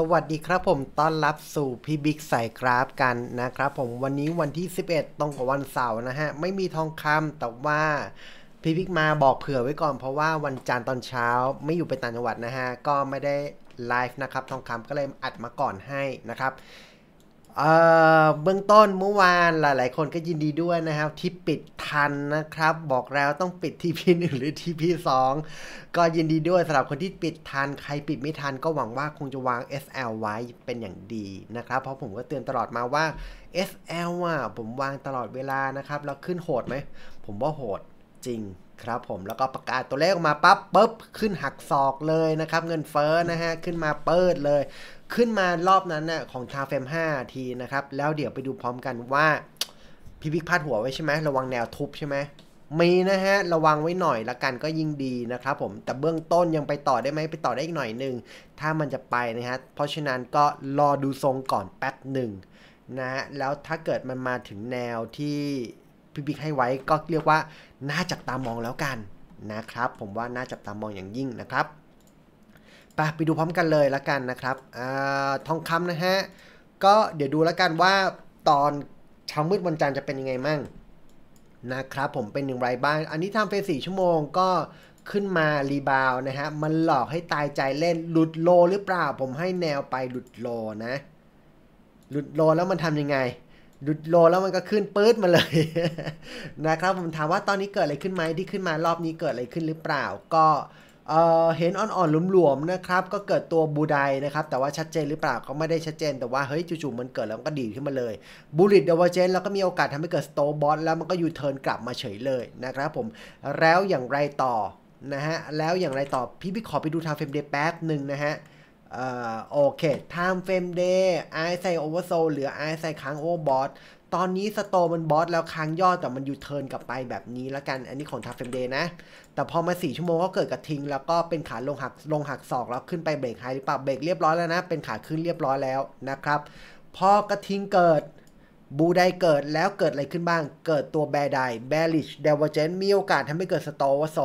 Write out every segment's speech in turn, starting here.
สวัสดีครับผมต้อนรับสู่พี่บิ๊กใส่กราฟกันนะครับผม วันนี้วันที่ 11 ตรงกับวันเสาร์นะฮะ ไม่มีทองคำแต่ว่าพี่บิ๊กมาบอกเผื่อไว้ก่อนเพราะว่าวันจันทร์ตอนเช้าไม่อยู่ไปต่างจังหวัดนะฮะก็ไม่ได้ไลฟ์นะครับ ทองคำก็เลยอัดมาก่อนให้นะครับเบื้องต้นเมื่อวานหลาย ๆคนก็ยินดีด้วยนะครับที่ปิดทันนะครับ บอกแล้วต้องปิดทีพีหนึ่งหรือทีพีสองก็ยินดีด้วยสำหรับคนที่ปิดทันใครปิดไม่ทันก็หวังว่าคงจะวาง SL ไว้เป็นอย่างดีนะครับ เพราะผมก็เตือนตลอดมาว่า SL อ่ะผมวางตลอดเวลานะครับ แล้วขึ้นโหดไหมผมว่าโหดจริงครับผมแล้วก็ประกาศตัวเลขออกมาปั๊บปุ๊บขึ้นหักศอกเลยนะครับเงินเฟ้อนะฮะขึ้นมาเปิดเลย ขึ้นมารอบนั้นน่ะของทาเฟม5ทีนะครับแล้วเดี๋ยวไปดูพร้อมกันว่าพี่พิกพาดหัวไว้ใช่ไหมระวังแนวทุบใช่ไหมมีนะฮะระวังไว้หน่อยละกันก็ยิ่งดีนะครับผมแต่เบื้องต้นยังไปต่อได้ไหมไปต่อได้อีกหน่อยหนึ่งถ้ามันจะไปนะฮะเพราะฉะนั้นก็รอดูทรงก่อนแป๊บหนึ่งนะฮะแล้วถ้าเกิดมันมาถึงแนวที่พี่บิ๊กให้ไว้ก็เรียกว่าน่าจับตามองแล้วกันนะครับผมว่าน่าจับตามองอย่างยิ่งนะครับปไปดูพร้อมกันเลยละกันนะครับอทองคำนะฮะก็เดี๋ยวดูละกันว่าตอนเช้ามืดวันจันทร์จะเป็นยังไงมั่งนะครับผมเป็นอย่างไรบ้าง อันนี้ทำเฟสสี่ชั่วโมงก็ขึ้นมารีบาวนะฮะมันหลอกให้ตายใจเล่นหลุดโลหรือเปล่า ผมให้แนวไปหลุดโลนะหลุดโลแล้วมันทำยังไงดูุดโลแล้วมันก็ขึ้นปื๊ดมาเลยนะครับผมถามว่าตอนนี้เกิดอะไรขึ้นไหมที่ขึ้นมารอบนี้เกิดอะไรขึ้นหรือเปล่า ก็เเห็นอ่อนๆหลวมๆนะครับ ก็เกิดตัวบูไดนะครับแต่ว่าชัดเจนหรือเปล่าก็ไม่ได้ชัดเจนแต่ว่าเฮ้ยจู่ๆมันเกิดแล้วก็ดีขึ้นมาเลยบูริตเดวเจนแล้วก็มีโอกาสทำให้เกิดสโตบอสแล้วมันก็ยูเทิร์นกลับมาเฉยเลยนะครับผมแล้วอย่างไรต่อนะฮะแล้วอย่างไรต่อพี่พี่ขอไปดูทางเฟมเดย์แป๊บหนึ่งนะฮะโอเค time frame day ไอใส่โอเวอร์โซลหรือไอใสค้างโอเวอร์บอส ตอนนี้สโตมันบอสแล้วค้างยอดแต่มันยูเทิร์นกลับไปแบบนี้แล้วกัน อันนี้ของทาเฟมเดย์นะ แต่พอมา 4 ชั่วโมงก็เกิดกระทิงแล้วก็เป็นขาลงหักลงหักศอกแล้วขึ้นไปเบรกไฮหรือเปล่าเบรกเรียบร้อยแล้วนะเป็นขาขึ้นเรียบร้อยแล้วนะครับ พอกระทิงเกิดบูไดเกิดแล้วเกิดอะไรขึ้นบ้าง เกิดตัวแบร์ไดแบริชเดเวอร์เจนมีโอกาสทำให้เกิดสโตวโซ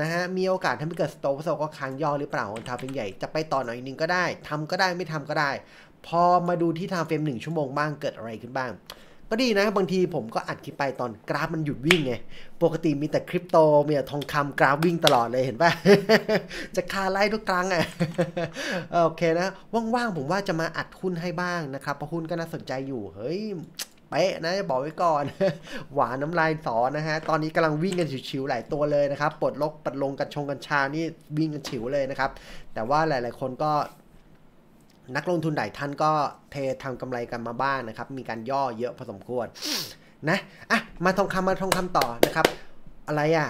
นะฮะ มีโอกาสทำให้เกิดสโตปโซก็ค้างย่อหรือเปล่าของทาเป็นใหญ่จะไปต่อหน่อยนึงก็ได้ ทำก็ได้ไม่ทำก็ได้ พอมาดูที่ทางเฟรมหนึ่งชั่วโมงบ้างเกิดอะไรขึ้นบ้างก็ดีนะบางทีผมก็อัดคลิปไปตอนกราฟมันหยุดวิ่งไงปกติมีแต่คริปโต มีแต่ทองคำกราฟวิ่งตลอดเลยเห็นป่ะจะคาไล่ทุกครั้งอ่ะโอเคนะว่างๆผมว่าจะมาอัดหุ้นให้บ้างนะครับเพราะหุ้นก็น่าสนใจอยู่เฮ้ยป๊ะนะจะบอกไว้ก่อน หวานน้ำลายสอนะฮะตอนนี้กำลังวิ่งกันฉิวๆหลายตัวเลยนะครับ ปลดล็อกปลดลงกันชงกันชานี่วิ่งกันฉิวเลยนะครับ แต่ว่าหลาย ๆ คนก็ นักลงทุนหดท่านก็ เททำกำไรกันมาบ้างนนะครับ มีการย่อเยอะพอสมควรนะอ่ะ มาทองคำมาทองคำต่อนะครับ อะไรอ่ะ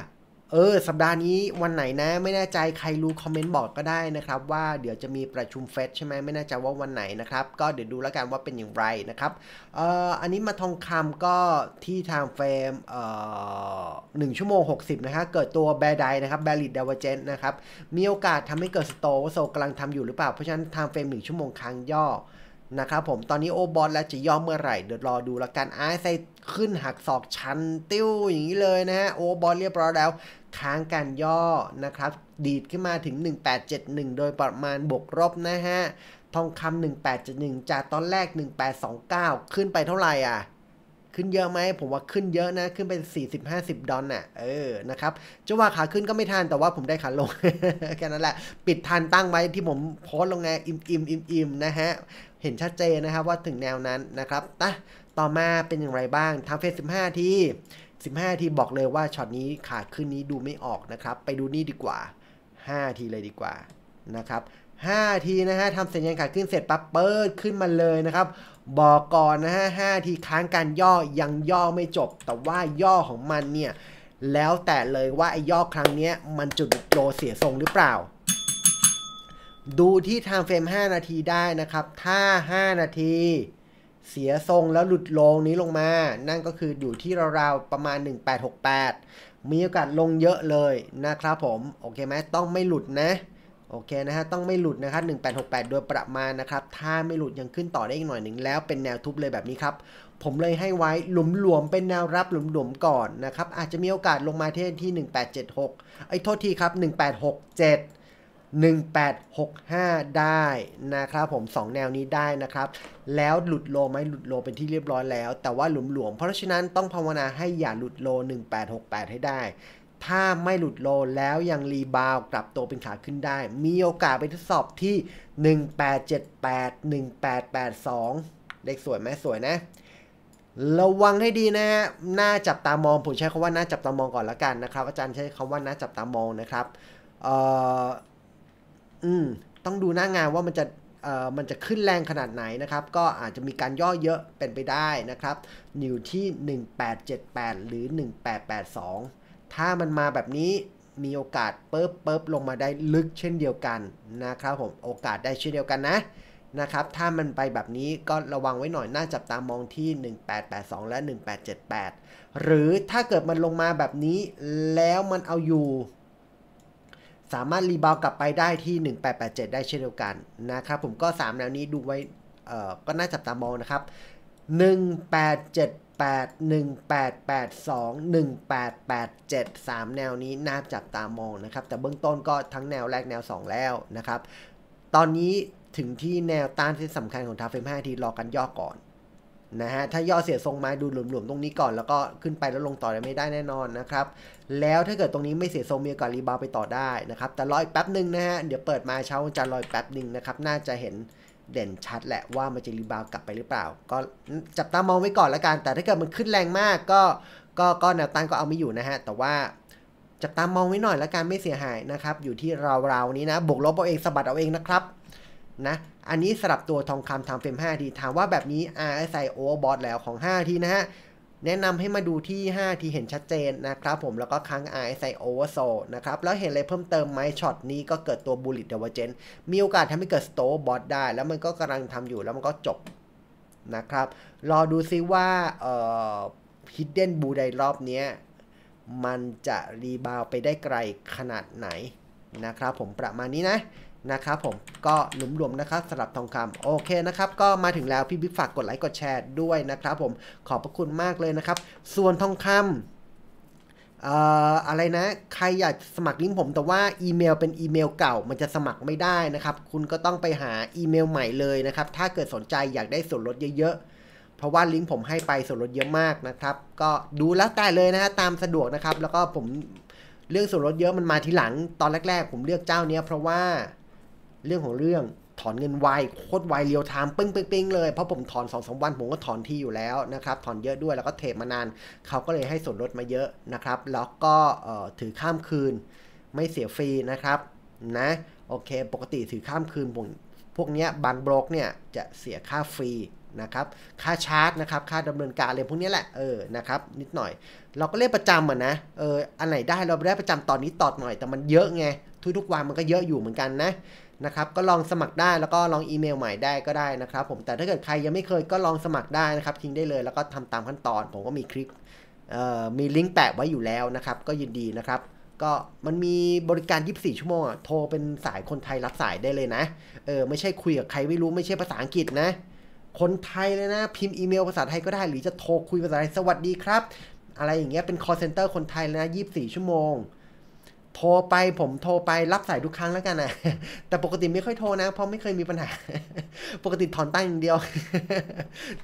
เออสัปดาห์นี้วันไหนนะไม่แน่ใจใครรู้คอมเมนต์บอกก็ได้นะครับ ว่าเดี๋ยวจะมีประชุมเฟสใช่ไหมไม่แน่ใจว่าวันไหน นะครับ ก็เดี๋ยวดูแล้วกันว่าเป็นอย่างไรนะครับเอ่ออันนี้มาทองคำก็ที่ทางเฟรมเอ่อหนึ่งชั่วโมง 60นะครับเกิดตัวแบรไดนะครับแบริดเดวเจนนะครับมีโอกาสทำให้เกิดสโตว่โซกำลังทำอยู่หรือเปล่า เพราะฉะนั้นทางเฟรมหนึ่งชั่วโมงค้างย่อนะครับผมตอนนี้โอบอลแล้วจะย่อเมื่อไหร่ เดี๋ยวรอดูละกันไอ้์ขึ้นหักศอกชั้นติ้วอย่างนี้เลยนะฮะโอบอลเรียบร้อยแล้วค้างการย่อนะครับ ดีดขึ้นมาถึง 1871 โดยประมาณบวกรบนะฮะทองคำ 1871 จากตอนแรก 1829 ขึ้นไปเท่าไหร่อ่ะ ขึ้นเยอะไหม ผมว่าขึ้นเยอะนะ ขึ้นไป40-50ดอลน่ะเออนะครับจะว่าขาขึ้นก็ไม่ทันแต่ว่าผมได้ขาลงแค่นั้นแหละ ปิดทันตั้งไว้ที่ผมโพสลงไง อิ่มอิ่มอิ่มอิ่มนะฮะ เห็นชัดเจนนะครับ ว่าถึงแนวนั้นนะครับต่อมาเป็นอย่างไรบ้างทางเฟส15 ที15ทีบอกเลยว่าช็อตนี้ขาดขึ้นนี้ดูไม่ออกนะครับไปดูนี่ดีกว่า5ทีเลยดีกว่านะครับ5ทีนะฮะทำสัญญาณขาขึ้นเสร็จปั๊บเปิดขึ้นมาเลยนะครับ บอกก่อนนะฮะ5ทีค้างการย่อยังย่อไม่จบ แต่ว่าย่อของมันเนี่ยแล้วแต่เลยว่าไอ้ย่อครั้งนี้มันจุดโลเสียทรงหรือเปล่า ดูที่ทางเฟรม5 นาทีได้นะครับถ้า 5 นาทีเสียทรงแล้วหลุดลงนี้ลงมา นั่นก็คืออยู่ที่ราวๆประมาณ 1868 มีโอกาสลงเยอะเลยนะครับผม โอเคไหมต้องไม่หลุดนะ โอเคนะฮะต้องไม่หลุดนะครับ 1868 โดยประมาณนะครับ ถ้าไม่หลุดยังขึ้นต่อได้อีกหน่อยหนึ่งแล้วเป็นแนวทุบเลยแบบนี้ครับ ผมเลยให้ไว้หลุมหลวมเป็นแนวรับหลุมหลวมก่อนนะครับ อาจจะมีโอกาสลงมาที่ที่ 1876 ไอ้โทษทีครับ 1867 1865 ได้ นะครับผม 2 แนวนี้ได้นะครับ แล้วหลุดโลไหมหลุดโลเป็นที่เรียบร้อยแล้วแต่ว่าหลุมหลวมเพราะฉะนั้นต้องภาวนาให้ อย่าหลุดโล 1868 ให้ได้ ถ้าไม่หลุดโลแล้วยังรีบาวกลับตัวเป็นขาขึ้นได้ มีโอกาสไปทดสอบที่ 1878 1882เลขสวยไหมสวยนะ ระวังให้ดีนะฮะน่าจับตามอง ผมใช้คาว่า น่าจับตามองก่อนละกันนะครับอาจารย์ใช้คำว่าน่าจับตามองนะครับเอ่ออืมต้องดูหน้างานว่ามันจะเอ่อมันจะขึ้นแรงขนาดไหนนะครับก็อาจจะมีการย่อเยอะเป็นไปได้นะครับอยู่ที่1878 หรือ 1882 ถ้ามันมาแบบนี้มีโอกาสเปิ๊บเปิ๊บลงมาได้ลึกเช่นเดียวกันนะครับผมโอกาสได้เช่นเดียวกันนะนะครับถ้ามันไปแบบนี้ก็ระวังไว้หน่อยน่าจับตามองที่ 1882 และ 1878 หรือถ้าเกิดมันลงมาแบบนี้ แล้วมันเอาอยู่สามารถรีบาวกลับไปได้ที่ 1887 ได้เช่นเดียวกันนะครับ ผมก็ 3 แนวนี้ดูไว้ก็น่าจับตามองนะครับ 1878 1882 1887 3 แนวนี้น่าจับตามองนะครับ แต่เบื้องต้นก็ทั้งแนวแรกแนว 2 แล้วนะครับ ตอนนี้ถึงที่แนวต้านที่สำคัญของทาเฟม5ทีรอกันย่อก่อนนะฮะถ้าย่อเสียทรงมาดูหลวมๆตรงนี้ก่อนแล้วก็ขึ้นไปแล้วลงต่อไม่ได้แน่นอนนะครับ แล้วถ้าเกิดตรงนี้ไม่เสียทรงมีโอกาสรีบาวไปต่อได้นะครับ แต่รออีกแป๊บหนึ่งนะฮะเดี๋ยวเปิดมาเช้าจะรออีกแป๊บหนึ่งนะครับ น่าจะเห็นเด่นชัดแหละว่ามันจะรีบาวกลับไปหรือเปล่า ก็จับตามองไว้ก่อนละกันแต่ถ้าเกิดมันขึ้นแรงมากก็ก็ก็แนวต้านก็เอาไม่อยู่นะฮะแต่ว่าจับตามองไว้หน่อยละกันไม่เสียหายนะครับ อยู่ที่เราเรานี้นะบวกลบเอาเองสะบัดเอาเองนะครับ นะอันนี้สลับตัวทองคำทำเฟรม5ทีถามว่าแบบนี้ RSI overbought แล้วของ 5 ทีนะฮะ แนะนำให้มาดูที่ 5 ทีเห็นชัดเจนนะครับผมแล้วก็ค้าง RSI oversold นะครับแล้วเห็นอะไรเพิ่มเติมไหมช็อตนี้ก็เกิดตัว bullish divergence มีโอกาสทำให้เกิด stop bot ได้แล้วมันก็กำลังทำอยู่แล้วมันก็จบนะครับ รอดูซิว่า hidden bull ในรอบนี้มันจะรีบาวไปได้ไกลขนาดไหนนะครับ ผมประมาณนี้นะนะครับผมก็หรวมๆนะครับสลับทองคำโอเคนะครับก็มาถึงแล้วพี่บิ๊กฝากกดไลค์กดแชร์ด้วยนะครับ ผมขอบพระคุณมากเลยนะครับ ส่วนทองคำอะไรนะใครอยากสมัครลิงก์ผมแต่ว่าอีเมลเป็นอีเมลเก่ามันจะสมัครไม่ได้นะครับคุณก็ต้องไปหาอีเมลใหม่เลยนะครับถ้าเกิดสนใจอยากได้ส่วนลดเยอะ ๆ เพราะว่าลิงก์ผมให้ไปส่วนลดเยอะมากนะครับก็ดูแล้วแต่เลยนะฮะตามสะดวกนะครับแล้วก็ผมเรื่องส่วนลดเยอะมันมาทีหลัง ตอนแรกๆ ผมเลือกเจ้าเนี้ยเพราะว่าเรื่องของเรื่องถอนเงินไวโคตรไวเรียวไทม์ปึ้งปึ้งปึ้งเลยเพราะผมถอนสองสวันผมก็ถอนที่อยู่แล้วนะครับถอนเยอะด้วยแล้วก็เทปมานาน เขาก็เลยให้ส่วนลดมาเยอะนะครับ แล้วก็ถือข้ามคืน ไม่เสียฟรีนะครับนะโอเคปกติถือข้ามคืนผมพวกนี้บางบล็อกเนี่ยจะเสียค่าฟรีนะครับ ค่าชาร์จนะครับค่าดำเนินการอะไรพวกนี้แหละเออนะครับนิดหน่อย เราก็เล่นประจำอ่ะนนะเอออันไหนได้เราได้ประจำตอนนี้ตอดหน่อยแต่มันเยอะไงทุกๆวันมันก็เยอะอยู่เหมือนกันนะนะครับก็ลองสมัครได้แล้วก็ลองอีเมลใหม่ได้ก็ได้นะครับ ผมแต่ถ้าเกิดใครยังไม่เคยก็ลองสมัครได้นะครับทิ้งได้เลยแล้วก็ทำตามขั้นตอนผมก็มีคลิปมีลิงก์แปะไว้อยู่แล้วนะครับ ก็ยินดีนะครับ ก็มันมีบริการ 24 ชั่วโมงอ่ะโทรเป็นสายคนไทยรับสายได้เลยนะเออไม่ใช่คุยกับใครไม่รู้ไม่ใช่ภาษาอังกฤษนะคนไทยเลยนะ พิมพ์อีเมล ภาษาไทยก็ได้หรือจะโทรคุยภาษาไทยสวัสดีครับอะไรอย่างเงี้ยเป็น call center คนไทยเลยนะ 24 ชั่วโมงโทรไปผมโทรไปรับสายทุกครั้งแล้วกันนะแต่ปกติไม่ค่อยโทรนะ เพราะไม่เคยมีปัญหา ปกติถอนตั้งอย่างเดียว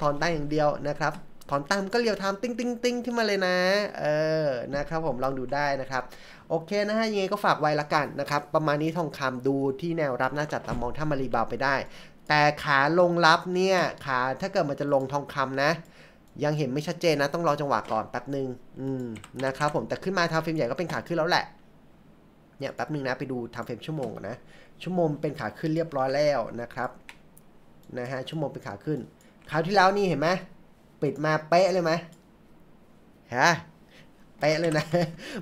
ถอนตั้งอย่างเดียวนะครับถอนตั้งก็เรียวทมติ้งติ้งติ้งที่มาเลยนะ เออ นะครับผมลองดูได้นะครับ โอเคนะฮะยังไงก็ฝากไว้ละกันนะครับ ประมาณนี้ทองคำดูที่แนวรับน่าจับตามองถ้ามารีบาวไปได้ แต่ขาลงรับเนี่ย ขาถ้าเกิดมันจะลงทองคำนะ ยังเห็นไม่ชัดเจนนะ ต้องรอจังหวะก่อนแป๊บนึง อืมนะครับผมแต่ขึ้นมาทาฟิล์มใหญ่ก็เป็นขาขึ้นแล้วแหละเนี่ยแป๊บนึงนะไปดูทำเฟรมชั่วโมงนะชั่วโมงเป็นขาขึ้นเรียบร้อยแล้วนะครับนะฮะชั่วโมงเป็นขาขึ้นคราวที่แล้วนี่เห็นไหมปิดมาเป๊ะเลยไหมฮะเป๊ะเลยนะ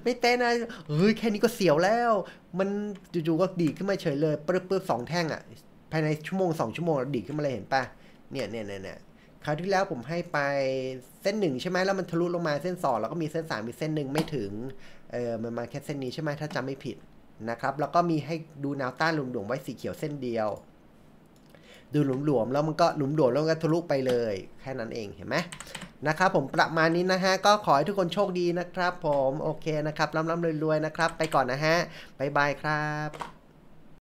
ไม่เต้นะเฮ้ยแค่นี้ก็เสียวแล้ว มันจู่ๆก็ดีขึ้นมาเฉยเลยเปื้อๆสองแท่งอะ่ะ ภายในชั่วโมงสองชั่วโมงดีขึ้นมาเลยเห็นปะเนี่ยเนี่ยเนี่ยเนี่ยคราวที่แล้วผมให้ไปเส้นหนึ่งใช่ไหมแล้วมันทะลุลงมาเส้นสองแล้วก็มีเส้นสามมีเส้นหนึ่งไม่ถึงเออมันมาแค่เส้นนี้ใช่ไหมถ้าจำไม่ผิดนะครับ แล้วก็มีให้ดูแนวต้านหลวมๆไว้สีเขียวเส้นเดียว ดูหลวมๆแล้วมันก็หลวมๆแล้วก็ทะลุไปเลย แค่นั้นเอง เห็นไหมนะครับ ผมประมาณนี้นะฮะ ก็ขอให้ทุกคนโชคดีนะครับ ผม โอเคนะครับ ร่ำๆรวยๆนะครับ ไปก่อนนะฮะบ๊ายบายครับ